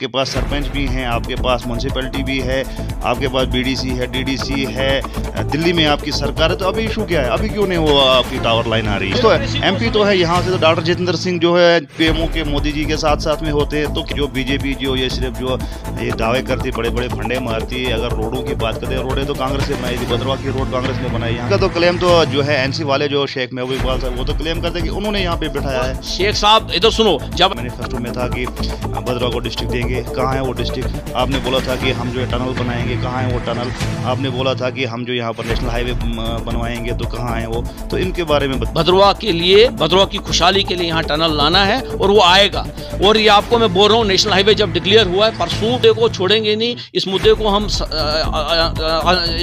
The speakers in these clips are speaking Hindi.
आपके पास सरपंच भी हैं आपके पास म्यूनसिपलिटी भी है आपके पास बीडीसी है डीडीसी है दिल्ली में आपकी सरकार है तो अभी इशू क्या है अभी क्यों नहीं वो आपकी टावर लाइन आ रही है तो एम तो है यहाँ से तो डॉक्टर जितेंद्र सिंह जो है पीएमओ के मोदी जी के साथ साथ में होते हैं तो जो बीजेपी जो ये सिर्फ जो ये दावे करती बड़े बड़े फंडे मारती है अगर रोडों की बात करते हैं रोडें तो कांग्रेस ने बनाई थी भद्रवा की रोड कांग्रेस ने बनाई यहाँ का तो क्लेम तो जो है एनसी वाले जो शेख महबूब इकबाल साहब वो तो क्लेम करते हैं कि उन्होंने यहाँ पे बैठाया है शेख साहब इधर सुनो जब मैनिफेस्टो में था कि भद्रवा को डिस्ट्रिक्ट देंगे बनाएंगे कहाँ है वो डिस्ट्रिक्ट आपने बोला था कि हम जो है टनल बनाएंगे कहाँ है वो टनल आपने बोला था कि हम जो यहाँ पर नेशनल हाईवे बनवाएंगे तो कहाँ है वो तो इनके बारे में भद्रवा के लिए भद्रवा की खुशहाली के लिए यहाँ टनल लाना है और वो आएगा और ये आपको मैं बोल रहा हूँ नेशनल हाईवे जब डिक्लेयर हुआ है परसू मुद्दे को छोड़ेंगे नहीं इस मुद्दे को हम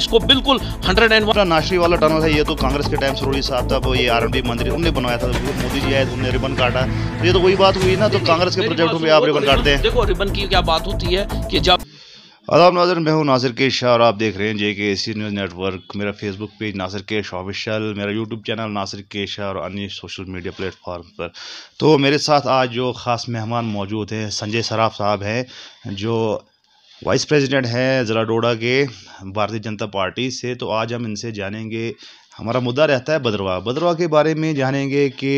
इसको बिल्कुल हंड्रेड एंड वन नाशरी वाला टनल है ये तो कांग्रेस के टाइम सरोली साहब था वो ये आर मंत्री उनने बनवाया था मोदी जी आए उन्होंने रिबन काटा तो ये तो वही बात हुई ना तो कांग्रेस के प्रोजेक्टों में आप रिबन तो काटते हैं देखो रिबन की क्या बात होती है कि जब आदाब नाजर मैं हूँ नासिर के शाह और आप देख रहे हैं J K C news network मेरा Facebook page Nasir K Shah official मेरा YouTube channel Nasir K Shah और अन्य सोशल मीडिया प्लेटफॉर्म पर तो मेरे साथ आज जो ख़ास मेहमान मौजूद हैं संजय सराफ साहब हैं जो वाइस प्रेसिडेंट हैं जरा डोडा के भारतीय जनता पार्टी से तो आज हम इनसे जानेंगे हमारा मुद्दा रहता है बदरवा बदरवा के बारे में जानेंगे कि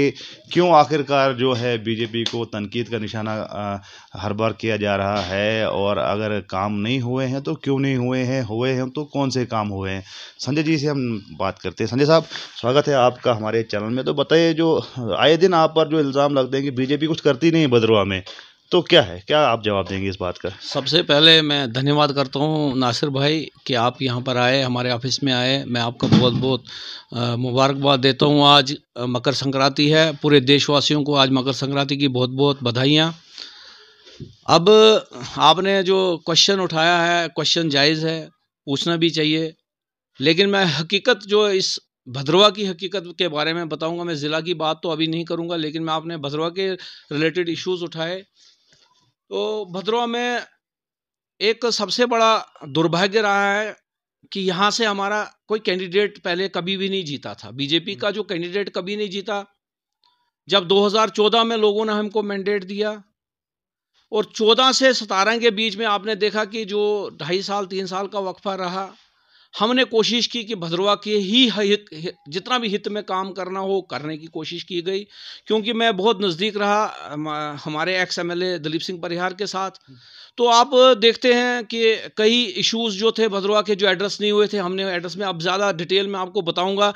क्यों आखिरकार जो है बीजेपी को तनकीद का निशाना हर बार किया जा रहा है और अगर काम नहीं हुए हैं तो क्यों नहीं हुए हैं हुए हैं तो कौन से काम हुए हैं संजय जी से हम बात करते हैं संजय साहब स्वागत है आपका हमारे चैनल में तो बताइए जो आए दिन आप पर जो इल्ज़ाम लगते हैं कि बीजेपी कुछ करती नहीं है में तो क्या है क्या आप जवाब देंगे इस बात का सबसे पहले मैं धन्यवाद करता हूँ नासिर भाई कि आप यहाँ पर आए हमारे ऑफिस में आए मैं आपको बहुत बहुत मुबारकबाद देता हूँ आज मकर संक्रांति है पूरे देशवासियों को आज मकर संक्रांति की बहुत बहुत बधाइयाँ अब आपने जो क्वेश्चन उठाया है क्वेश्चन जायज़ है पूछना भी चाहिए लेकिन मैं हकीकत जो इस भद्रवा की हकीकत के बारे में बताऊंगा मैं ज़िला की बात तो अभी नहीं करूंगा लेकिन मैं आपने भद्रवा के रिलेटेड इश्यूज़ उठाए तो भदरवा में एक सबसे बड़ा दुर्भाग्य रहा है कि यहाँ से हमारा कोई कैंडिडेट पहले कभी भी नहीं जीता था बीजेपी हम्म। का जो कैंडिडेट कभी नहीं जीता जब 2014 में लोगों ने हमको मैंडेट दिया और 14 से 17 के बीच में आपने देखा कि जो ढाई साल तीन साल का वक्फा रहा हमने कोशिश की कि भद्रवा के ही हित जितना भी हित में काम करना हो करने की कोशिश की गई क्योंकि मैं बहुत नज़दीक रहा हमारे एक्स एम दिलीप सिंह परिहार के साथ तो आप देखते हैं कि कई इश्यूज जो थे भद्रवा के जो एड्रेस नहीं हुए थे हमने एड्रेस में अब ज़्यादा डिटेल में आपको बताऊंगा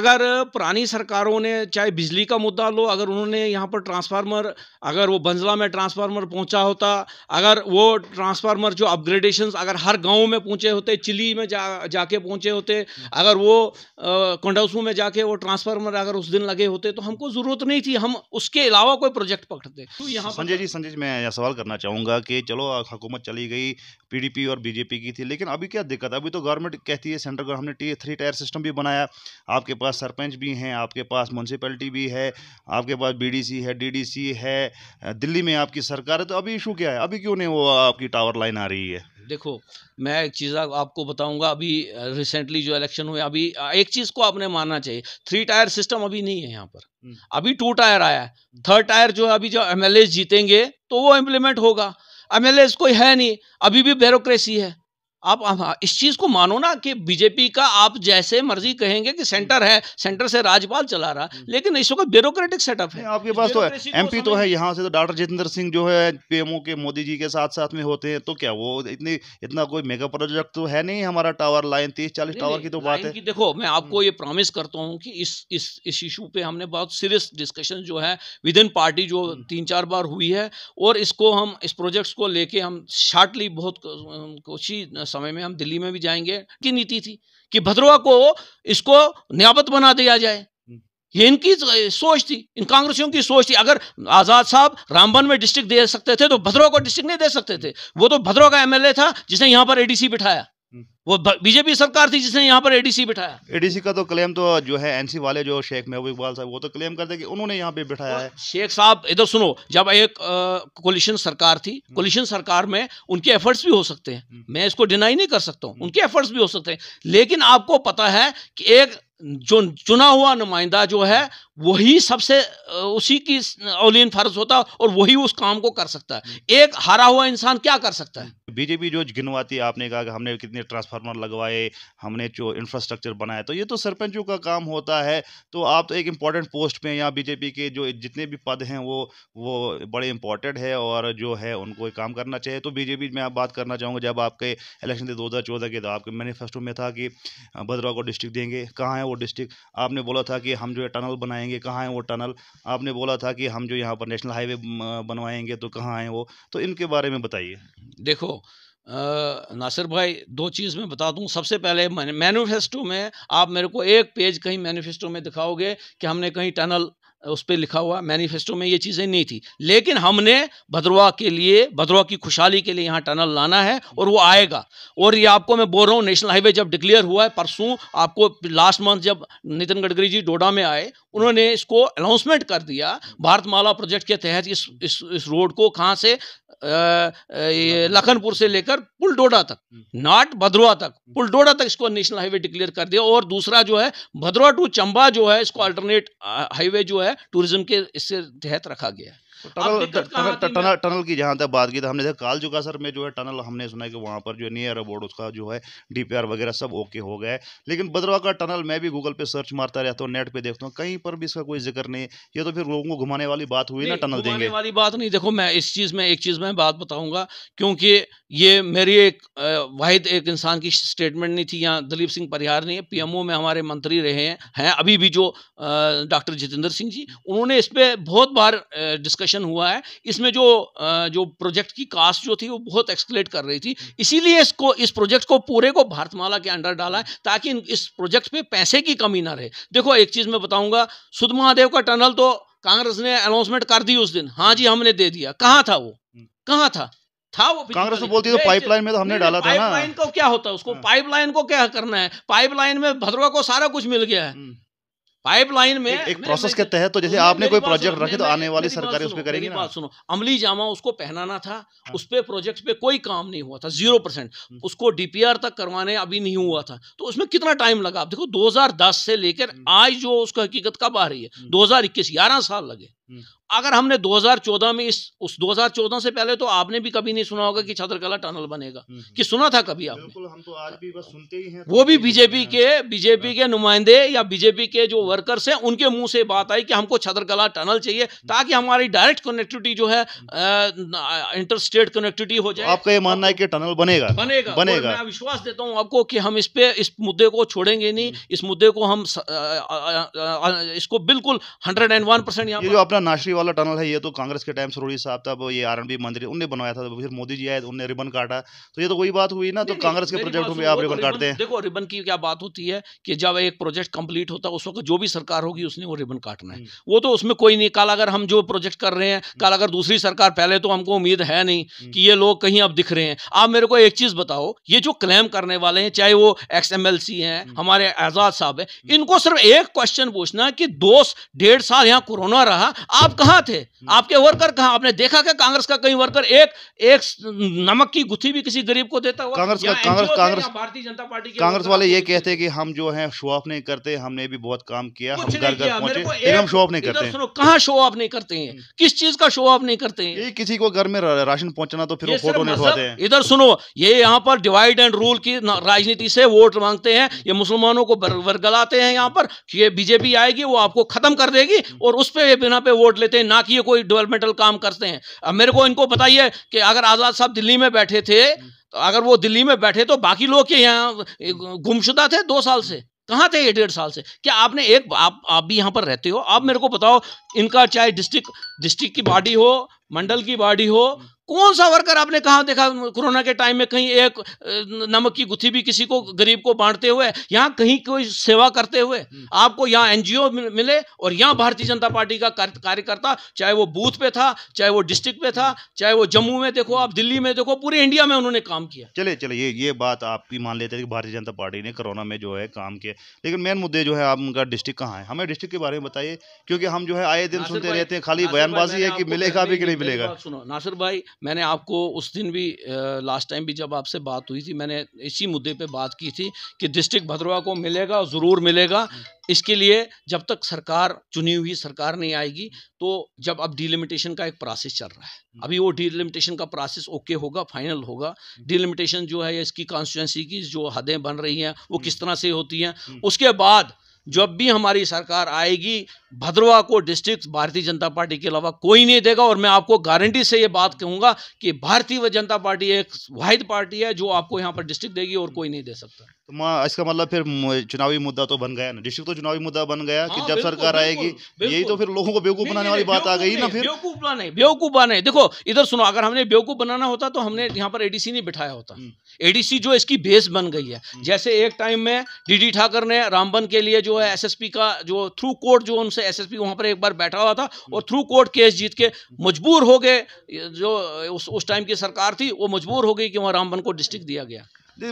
अगर पुरानी सरकारों ने चाहे बिजली का मुद्दा लो अगर उन्होंने यहाँ पर ट्रांसफार्मर अगर वो बंजला में ट्रांसफार्मर पहुँचा होता अगर वो ट्रांसफार्मर जो अपग्रेडेशन अगर हर गाँव में पहुँचे होते चिली में जा जाके पहुँचे होते अगर वो कंडौसू में जाके वो ट्रांसफार्मर अगर उस दिन लगे होते तो हमको ज़रूरत नहीं थी हम उसके अलावा कोई प्रोजेक्ट पकड़ते तो यहाँ संजय जी संजय जी मैं सवाल करना चाहूँगा कि चलो हुकूमत चली गई पीडीपी और बीजेपी की थी लेकिन अभी क्या दिक्कत है अभी तो गवर्नमेंट कहती है central government T three tier system भी बनाया आपके पास सरपंच भी हैं आपके पास म्यूनसिपैलिटी भी है आपके पास बीडीसी है डीडीसी है दिल्ली में आपकी सरकार है तो अभी इशू क्या है अभी क्यों नहीं वो आपकी टावर लाइन आ रही है देखो मैं एक चीज़ आपको बताऊंगा अभी रिसेंटली जो इलेक्शन हुए अभी एक चीज़ को आपने मानना चाहिए थ्री टायर सिस्टम अभी नहीं है यहाँ पर हम्म। अभी टू टायर आया है थर्ड टायर जो है अभी जो एम जीतेंगे तो वो इम्प्लीमेंट होगा एम कोई है नहीं अभी भी बेरोक्रेसी है आप इस चीज़ को मानो ना कि बीजेपी का आप जैसे मर्जी कहेंगे कि सेंटर है सेंटर से राज्यपाल चला रहा हम्म। लेकिन इस वक्त ब्यूरोक्रेटिक सेटअप है आपके पास तो है एमपी तो है यहाँ से तो डॉक्टर जितेंद्र सिंह जो है पीएमओ के मोदी जी के साथ साथ में होते हैं तो क्या वो इतनी इतना कोई मेगा प्रोजेक्ट तो है नहीं हमारा टावर लाइन तीस चालीस टावर की तो बात है देखो मैं आपको हम्म। ये प्रॉमिस करता हूँ कि इस इशू पे हमने बहुत सीरियस डिस्कशन जो है विद इन पार्टी जो हम्म। तीन चार बार हुई है और इसको हम इस प्रोजेक्ट को लेके हम शार्टली बहुत कोशिश समय में हम दिल्ली में भी जाएंगे की नीति थी कि भद्रवा को इसको नियाबत बना दिया जाए हम्म। ये इनकी सोच थी इन कांग्रेसियों की सोच थी अगर आज़ाद साहब रामबन में डिस्ट्रिक्ट दे सकते थे तो भद्रवा को डिस्ट्रिक्ट नहीं दे सकते थे हम्म। वो तो भद्रवा का एमएलए था जिसने यहां पर एडीसी बिठाया वो बीजेपी सरकार थी जिसने यहाँ पर एडीसी बिठाया एडीसी का तो क्लेम तो जो है एनसी वाले जो शेख महबूब इकबाल साहब वो तो क्लेम करते कि उन्होंने यहाँ पे बिठाया है शेख साहब इधर सुनो जब एक कोलिशन सरकार थी कोलिशन हम्म। सरकार में उनके एफर्ट्स भी हो सकते हैं हम्म। मैं इसको डिनाई नहीं कर सकता हूँ हम्म। उनके एफर्ट्स भी हो सकते हैं लेकिन आपको पता है कि एक जो चुना हुआ नुमाइंदा जो है वही सबसे उसी की अवलिन फर्ज होता है और वही उस काम को कर सकता है एक हारा हुआ इंसान क्या कर सकता है बीजेपी जो गिनवाती है आपने कहा कि हमने कितने ट्रांसफार्मर लगवाए हमने जो इंफ्रास्ट्रक्चर बनाया तो ये तो सरपंचों का काम होता है तो आप तो एक इम्पॉर्टेंट पोस्ट पे यहाँ बीजेपी के जो जितने भी पद हैं वो वो बड़े इम्पॉर्टेंट है और जो है उनको काम करना चाहिए तो बीजेपी में आप बात करना चाहूँगा जब आपके इलेक्शन थे दो हज़ार चौदह के तो आपके मैनिफेस्टो में था कि भद्रवा को डिस्ट्रिक्ट देंगे कहाँ है वो डिस्ट्रिक्ट आपने बोला था कि हम जो है टनल बनाएंगे कहाँ है वो टनल आपने बोला था कि हम जो यहाँ पर नेशनल हाईवे बनवाएंगे तो कहाँ हैं वो तो इनके बारे में बताइए देखो आ, नासिर भाई दो चीज़ मैं बता दूं सबसे पहले मैनिफेस्टो में आप मेरे को एक पेज कहीं मैनिफेस्टो में दिखाओगे कि हमने कहीं टनल उस पर लिखा हुआ मैनिफेस्टो में ये चीज़ें नहीं थी लेकिन हमने भद्रवा के लिए भद्रवा की खुशहाली के लिए यहाँ टनल लाना है और वो आएगा और ये आपको मैं बोल रहा हूँ नेशनल हाईवे जब डिक्लेयर हुआ है परसों आपको लास्ट मंथ जब नितिन गडकरी जी डोडा में आए उन्होंने इसको अनाउंसमेंट कर दिया भारतमाला प्रोजेक्ट के तहत इस इस, इस रोड को कहाँ से लखनपुर से लेकर पुलडोडा तक हम्म। नॉट भद्रवा तक हम्म। पुलडोडा तक इसको नेशनल हाईवे डिक्लेयर कर दिया और दूसरा जो है भद्रवा टू चंबा जो है इसको अल्टरनेट हाईवे जो है टूरिज्म के इससे तहत रखा गया है तो टनल टनल की जहाँ तक बात की तो हमने देखा काल सर में जो है टनल हमने सुना है कि वहाँ पर जो नियर अबोर्ड उसका जो है डीपीआर वगैरह सब ओके हो गया है लेकिन बदरवा का टनल मैं भी गूगल पे सर्च मारता रहता हूँ नेट पे देखता हूँ कहीं पर भी इसका कोई जिक्र नहीं है ये तो फिर लोगों को घुमाने वाली बात हुई ना टनल देंगे वाली बात नहीं देखो मैं इस चीज़ में एक चीज़ में बात बताऊँगा क्योंकि ये मेरी एक वाहिद एक इंसान की स्टेटमेंट नहीं थी यहाँ दिलीप सिंह परिहार ने पी में हमारे मंत्री रहे हैं अभी भी जो डॉक्टर जितेंद्र सिंह जी उन्होंने इस पर बहुत बार डिस्कशन डिस्कशन हुआ है इसमें जो जो प्रोजेक्ट की कास्ट जो थी वो बहुत एक्सकलेट कर रही थी हम्म। इसीलिए इसको इस प्रोजेक्ट को पूरे को भारतमाला के अंडर डाला है ताकि इस प्रोजेक्ट पे पैसे की कमी ना रहे देखो एक चीज़ मैं बताऊंगा सुध महादेव का टनल तो कांग्रेस ने अनाउंसमेंट कर दी उस दिन हाँ जी हमने दे दिया कहाँ था वो हम्म। कहाँ था था वो कांग्रेस बोलती तो पाइपलाइन में तो हमने डाला था ना पाइपलाइन को क्या होता है उसको पाइपलाइन हाँ। को क्या करना है पाइपलाइन में भद्रवा को सारा कुछ मिल गया है हम्म। पाइपलाइन में एक, प्रोसेस के तहत तो जैसे आपने कोई प्रोजेक्ट रखे तो आने वाली सरकार उस पर करेगी ना सुनो अमली जामा उसको पहनाना था हाँ। उस पर प्रोजेक्ट पे कोई काम नहीं हुआ था जीरो परसेंट हम्म। उसको डीपीआर तक करवाने अभी नहीं हुआ था तो उसमें कितना टाइम लगा आप देखो 2010 से लेकर हम्म। आज जो उसका हकीकत कब आ रही है हम्म। दो हजार साल लगे अगर हमने 2014 में इस उस 2014 से पहले तो आपने भी कभी नहीं सुना होगा कि छतरकला टनल बनेगा हम्म, हम्म। कि सुना था कभी आपने हम तो आज भी बस सुनते ही हैं तो वो भी बीजेपी के बीजेपी हाँ। के नुमाइंदे या बीजेपी के जो वर्कर्स हैं उनके मुंह से बात आई कि हमको छतरकला टनल चाहिए हम्म। ताकि हमारी डायरेक्ट कनेक्टिविटी जो है इंटर स्टेट कनेक्टिविटी हो जाए तो आपका ये मानना है कि टनल बनेगा बनेगा बनेगा मैं विश्वास देता हूँ आपको कि हम इस पे इस मुद्दे को छोड़ेंगे नहीं इस मुद्दे को हम इसको बिल्कुल हंड्रेड एंड वन परसेंट यहाँ अपना वाला टनल है ये तो कांग्रेस के टाइम सरोड़ी साहब तब ये आर मंत्री उनने बनवाया था फिर मोदी जी आए उनने रिबन काटा तो ये तो वही बात हुई ना तो कांग्रेस के प्रोजेक्ट में आप तो रिबन काटते हैं देखो रिबन की क्या बात होती है कि जब एक प्रोजेक्ट कंप्लीट होता है उस वक्त जो भी सरकार होगी उसने वो रिबन काटना है हम्म। वो तो उसमें कोई नहीं कल अगर हम जो प्रोजेक्ट कर रहे हैं कल अगर दूसरी सरकार पहले तो हमको उम्मीद है नहीं हम्म। कि ये लोग कहीं अब दिख रहे हैं आप मेरे को एक चीज़ बताओ ये जो क्लेम करने वाले हैं चाहे वो एक्स एम एल सी हैं हम्म। हमारे आज़ाद साहब हैं इनको सिर्फ एक क्वेश्चन पूछना कि दोस्त डेढ़ साल यहाँ कोरोना रहा आप कहाँ कहाँ थे आपके वर्कर कहाँ आपने देखा क्या कांग्रेस का कहीं वर्कर एक एक नमक की गुथी भी किसी गरीब को देता हुआ कांग्रेस का कांग्रेस कांग्रेस भारतीय जनता पार्टी कांग्रेस वाले ये कहते हैं कि हम जो है शो ऑफ नहीं करते हमने भी बहुत काम किया हम घर घर पहुंचे हम शो ऑफ नहीं करते सुनो कहाँ शो ऑफ नहीं करते हैं हम्म। किस चीज का शो ऑफ नहीं करते हैं किसी को घर में राशन पहुंचना तो फिर फोटो निकलवाते हैं इधर सुनो ये यहाँ पर डिवाइड एंड रूल की राजनीति से वोट मांगते हैं ये मुसलमानों को बरगलाते हैं यहाँ पर ये बीजेपी आएगी वो आपको खत्म कर देगी हम्म। और उस पर बिना पे वोट लेते करते हैं ना कि ये कोई डेवलपमेंटल काम करते हैं अब मेरे को इनको बताइए कि अगर आज़ाद साहब दिल्ली में बैठे थे तो अगर वो दिल्ली में बैठे तो बाकी लोग के यहाँ गुमशुदा थे दो साल से कहाँ थे ये डेढ़ साल से क्या आपने एक आप आप भी यहाँ पर रहते हो आप मेरे को बताओ इनका चाहे डिस्ट्रिक्ट डिस्ट्रिक्ट की बॉडी हो मंडल की बॉडी हो कौन सा वर्कर आपने कहा देखा कोरोना के टाइम में कहीं एक नमक की गुथी भी किसी को गरीब को बांटते हुए यहाँ कहीं कोई सेवा करते हुए हम्म। आपको यहाँ एनजीओ मिले और यहाँ भारतीय जनता पार्टी का कार्यकर्ता चाहे वो बूथ पे था चाहे वो डिस्ट्रिक्ट पे था चाहे वो जम्मू में देखो आप दिल्ली में देखो पूरे इंडिया में उन्होंने काम किया चले चले ये ये बात आपकी मान लेते हैं कि भारतीय जनता पार्टी ने कोरोना में जो है काम किया लेकिन मेन मुद्दे जो है आप उनका डिस्ट्रिक्ट कहाँ है हमें डिस्ट्रिक्ट के बारे में बताइए क्योंकि हम जो है आए दिन सुनते रहते हैं खाली बयानबाजी है कि मिलेगा भी कि नहीं मिलेगा सुनो नासिर भाई मैंने आपको उस दिन भी लास्ट टाइम भी जब आपसे बात हुई थी मैंने इसी मुद्दे पे बात की थी कि डिस्ट्रिक्ट भद्रवा को मिलेगा ज़रूर मिलेगा हम्म। इसके लिए जब तक सरकार चुनी हुई सरकार नहीं आएगी तो जब अब डिलिमिटेशन का एक प्रोसेस चल रहा है हम्म। अभी वो डिलिमिटेशन का प्रोसेस ओके होगा फाइनल होगा डिलिमिटेशन हम्म। जो है इसकी कॉन्स्टिट्यूंसी की जो हदें बन रही हैं वो किस तरह से होती हैं उसके बाद जब भी हमारी सरकार आएगी भद्रवा को डिस्ट्रिक्ट भारतीय जनता पार्टी के अलावा कोई नहीं देगा और मैं आपको गारंटी से ये बात कहूँगा कि भारतीय जनता पार्टी एक वाहिद पार्टी है जो आपको यहाँ पर डिस्ट्रिक्ट देगी और कोई नहीं दे सकता तो माँ इसका मतलब फिर चुनावी मुद्दा तो बन गया ना डिस्ट्रिक्ट तो चुनावी मुद्दा बन गया कि हाँ, जब सरकार आएगी यही तो फिर लोगों को बेवकूफ़ बनाने वाली बात आ गई ना फिर बेवकूफ़ बनाने बेवकूफ़ बनाने देखो इधर सुनो अगर हमने बेवकूफ़ बनाना होता तो हमने हम्म। यहाँ पर एडीसी नहीं बिठाया होता एडीसी हम्म। जो इसकी बेस बन गई है हम्म। जैसे एक टाइम में डीडी ठाकर ने रामबन के लिए जो है एसएसपी का जो थ्रू कोर्ट जो उनसे एसएसपी वहां पर एक बार बैठा हुआ था और थ्रू कोर्ट केस जीत के मजबूर हो गए जो उस टाइम की सरकार थी वो मजबूर हो गई कि वहां रामबन को डिस्ट्रिक्ट दिया गया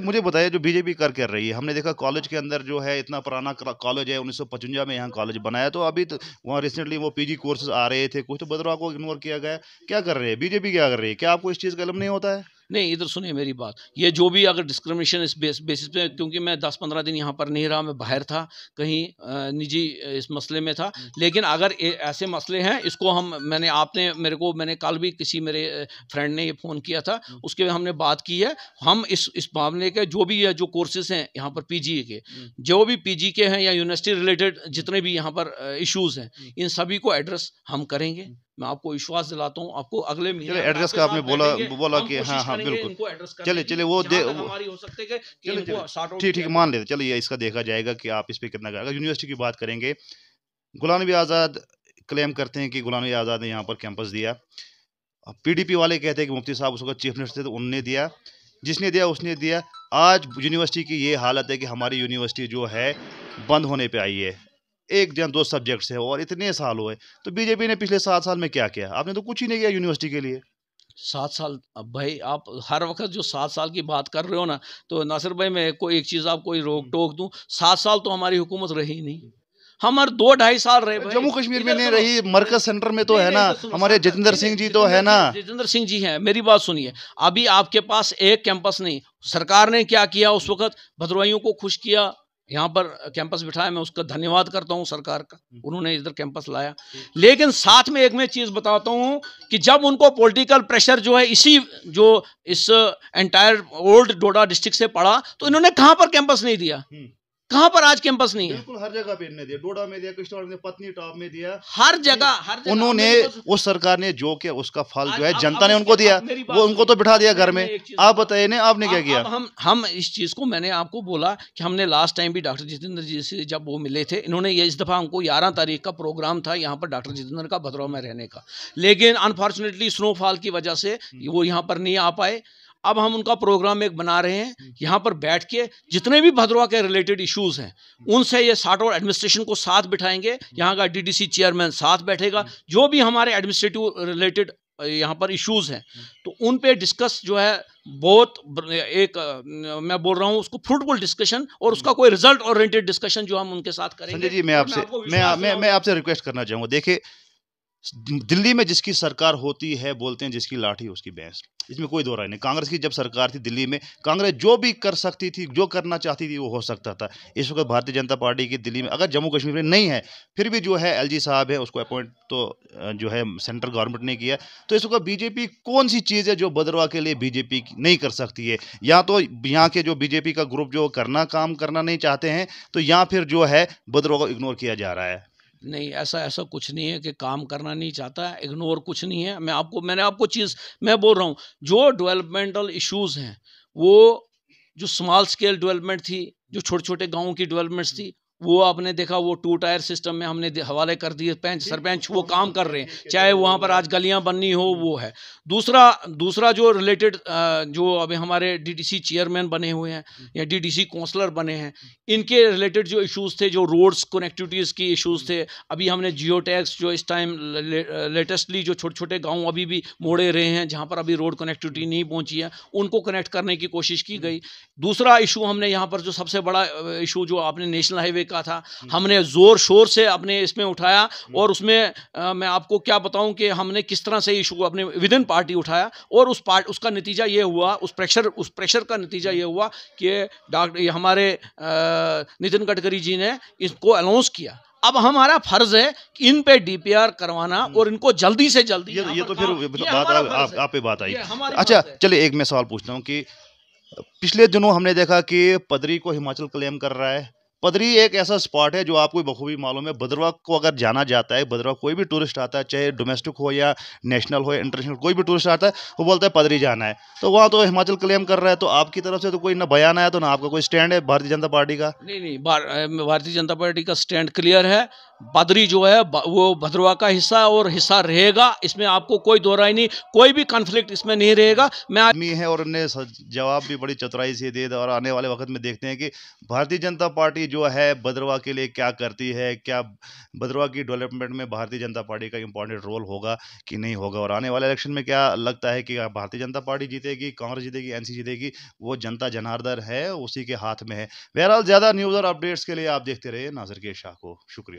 मुझे बताइए जो बीजेपी कर कर रही है हमने देखा कॉलेज के अंदर जो है इतना पुराना कॉलेज है उन्नीस में यहाँ कॉलेज बनाया तो अभी तो वहाँ रिसेंटली वो पीजी कोर्सेज आ रहे थे कुछ तो बदलाव को इग्नोर किया गया क्या कर रहे हैं बीजेपी क्या कर रही है क्या आपको इस चीज़ का इलम नहीं होता है नहीं इधर सुनिए मेरी बात ये जो भी अगर डिस्क्रिमिनेशन इस बेस बेसिस पे क्योंकि मैं दस पंद्रह दिन यहाँ पर नहीं रहा मैं बाहर था कहीं निजी इस मसले में था हम्म। लेकिन अगर ऐसे मसले हैं इसको हम मैंने आपने मेरे को मैंने कल भी किसी मेरे फ्रेंड ने ये फ़ोन किया था हम्म। उसके हमने बात की है हम इस इस मामले के जो भी जो कोर्सेज हैं यहाँ पर पी के हम्म। जो भी पी के हैं या यूनिवर्सिटी रिलेटेड जितने भी यहाँ पर इशूज़ हैं इन सभी को एड्रेस हम करेंगे मैं आपको विश्वास दिलाता हूँ आपको अगले महीने एड्रेस का आपने बोला बोला कि हाँ हाँ बिल्कुल चले चलिए वो ठीक ठीक मान लेते चलिए इसका देखा जाएगा कि आप इस पर कितना करेगा यूनिवर्सिटी की बात करेंगे गुलाम नबी आज़ाद क्लेम करते हैं कि गुलाम नबी आज़ाद ने यहाँ पर कैंपस दिया पीडीपी वाले कहते हैं कि मुफ्ती साहब उसका चीफ मिनिस्टर थे तो उनने दिया जिसने दिया उसने दिया आज यूनिवर्सिटी की ये हालत है कि हमारी यूनिवर्सिटी जो है बंद होने पे आई है एक या दो सब्जेक्ट्स है और इतने साल हुए तो बीजेपी ने पिछले सात साल में क्या किया आपने तो कुछ ही नहीं किया यूनिवर्सिटी के लिए सात साल अब भाई आप हर वक्त जो सात साल की बात कर रहे हो ना तो नासिर भाई मैं कोई एक चीज़ आप कोई रोक टोक दूँ सात साल तो हमारी हुकूमत रही नहीं हमारे दो ढाई साल रहे जम्मू कश्मीर में नहीं रही मरकज सेंटर में तो है ना हमारे जितेंद्र सिंह जी तो है ना जितेंद्र सिंह जी हैं मेरी बात सुनिए अभी आपके पास एक कैंपस नहीं सरकार ने क्या किया उस वक्त भद्रवाइयों को खुश किया यहाँ पर कैंपस बिठाया मैं उसका धन्यवाद करता हूँ सरकार का हम्म। उन्होंने इधर कैंपस लाया हम्म। लेकिन साथ में एक मैं चीज़ बताता हूँ कि जब उनको पॉलिटिकल प्रेशर जो है इसी जो इस एंटायर ओल्ड डोडा डिस्ट्रिक्ट से पड़ा तो इन्होंने कहाँ पर कैंपस नहीं दिया हम्म। कहां पर आज कैंपस नहीं है बिल्कुल हर जगह पे दिया डोडा में दिया किश्तवाड़ में पत्नी टॉप में दिया हर जगह हर जगह उन्होंने उस सरकार ने जो किया उसका फल जो है जनता ने उनको दिया वो उनको तो बिठा दिया घर में आप बताइए ना आपने क्या किया हम हम इस चीज को मैंने आपको बोला कि हमने लास्ट टाइम भी डॉक्टर जितेंद्र जी से जब वो मिले थे इन्होंने ये इस दफा हमको ग्यारह तारीख का प्रोग्राम था यहाँ पर डॉक्टर जितेंद्र का भद्रवा में रहने का लेकिन अनफॉर्चुनेटली स्नोफॉल की वजह से हम्म। वो यहाँ पर नहीं आ पाए अब हम उनका प्रोग्राम एक बना रहे हैं हम्म। यहाँ पर बैठ के जितने भी भद्रवा के रिलेटेड इश्यूज़ हैं हम्म। उनसे ये साठ और एडमिनिस्ट्रेशन को साथ बिठाएंगे हम्म। यहाँ का डीडीसी चेयरमैन साथ बैठेगा जो भी हमारे एडमिनिस्ट्रेटिव रिलेटेड यहाँ पर इश्यूज़ हैं तो उन पे डिस्कस जो है बहुत एक मैं बोल रहा हूँ उसको फ्रूटफुल डिस्कशन और उसका कोई रिजल्ट ओरिएंटेड डिस्कशन जो हम उनके साथ करेंगे संजय जी मैं आपसे तो मैं आपसे रिक्वेस्ट करना चाहूँगा देखिए दिल्ली में जिसकी सरकार होती है बोलते हैं जिसकी लाठी उसकी बहस इसमें कोई दो राय नहीं कांग्रेस की जब सरकार थी दिल्ली में कांग्रेस जो भी कर सकती थी जो करना चाहती थी वो हो सकता था इस वक्त भारतीय जनता पार्टी की दिल्ली में अगर जम्मू कश्मीर में नहीं है फिर भी जो है एलजी साहब है उसको अपॉइंट तो जो है सेंट्रल गवर्नमेंट ने किया तो इस वक्त बीजेपी कौन सी चीज़ है जो बदरवा के लिए बीजेपी नहीं कर सकती है या तो यहाँ के जो बीजेपी का ग्रुप जो करना काम करना नहीं चाहते हैं तो या फिर जो है बदरवा को इग्नोर किया जा रहा है नहीं ऐसा ऐसा कुछ नहीं है कि काम करना नहीं चाहता इग्नोर कुछ नहीं है मैं आपको मैंने आपको चीज़ मैं बोल रहा हूँ जो डेवलपमेंटल इश्यूज़ हैं वो जो स्मॉल स्केल डेवलपमेंट थी जो छोटे छोटे गाँव की डेवलपमेंट्स थी वो आपने देखा वो टू टायर सिस्टम में हमने हवाले कर दिए पेंच सरपंच वो काम कर रहे हैं चाहे वहाँ पर आज गलियाँ बननी हो वो है दूसरा दूसरा जो रिलेटेड जो अभी हमारे डीडीसी चेयरमैन बने हुए हैं हम्म। या डीडीसी काउंसलर बने हैं इनके रिलेटेड जो इश्यूज थे जो रोड्स कनेक्टिविटीज़ की इशूज़ हम्म। थे अभी हमने जियो टैक्स जो इस टाइम लेटेस्टली जो छोटे छोटे गाँव अभी भी मोड़े रहे हैं जहाँ पर अभी रोड कनेक्टिविटी हम्म। नहीं पहुँची है उनको कनेक्ट करने की कोशिश की गई दूसरा इशू हमने यहाँ पर जो सबसे बड़ा इशू जो आपने नेशनल हाईवे कहा था हम्म। हमने ज़ोर शोर से अपने इसमें उठाया हम्म। और उसमें आ, मैं आपको क्या बताऊं कि हमने किस तरह से इशू अपने विद इन पार्टी उठाया और उस पार्ट उसका नतीजा ये हुआ उस प्रेशर उस प्रेशर का नतीजा ये हुआ कि डॉक्टर हमारे नितिन गडकरी जी ने इसको अनाउंस किया अब हमारा फर्ज है कि इन पे डीपीआर करवाना हम्म। और इनको जल्दी से जल्दी ये, तो, ये तो फिर बात आ, आप, आप पे बात आई अच्छा चलिए एक मैं सवाल पूछता हूँ कि पिछले दिनों हमने देखा कि पदरी को हिमाचल क्लेम कर रहा है पदरी एक ऐसा स्पॉट है जो आपको बखूबी मालूम है भद्रवा को अगर जाना जाता है भद्रवा कोई भी टूरिस्ट आता है चाहे डोमेस्टिक हो या नेशनल हो या इंटरनेशनल कोई भी टूरिस्ट आता है वो बोलता है पदरी जाना है तो वहाँ तो हिमाचल क्लेम कर रहा है तो आपकी तरफ से तो कोई ना बयान आया तो ना आपका कोई स्टैंड है भारतीय जनता पार्टी का नहीं नहीं भारतीय जनता पार्टी का स्टैंड क्लियर है बदरी जो है वो भद्रवा का हिस्सा और हिस्सा रहेगा इसमें आपको कोई दोराई नहीं कोई भी कन्फ्लिक्ट इसमें नहीं रहेगा मैं आदमी है और उन्हें जवाब भी बड़ी चतुराई से दे और आने वाले वक्त में देखते हैं कि भारतीय जनता पार्टी जो है भद्रवा के लिए क्या करती है क्या भद्रवा की डेवलपमेंट में भारतीय जनता पार्टी का इंपॉर्टेंट रोल होगा कि नहीं होगा और आने वाले इलेक्शन में क्या लगता है कि भारतीय जनता पार्टी जीतेगी कांग्रेस जीतेगी एन जीतेगी वो जनता जनार्दन है उसी के हाथ में है बहरहाल ज़्यादा न्यूज़ और अपडेट्स के लिए आप देखते रहिए नाजर के शाह को शुक्रिया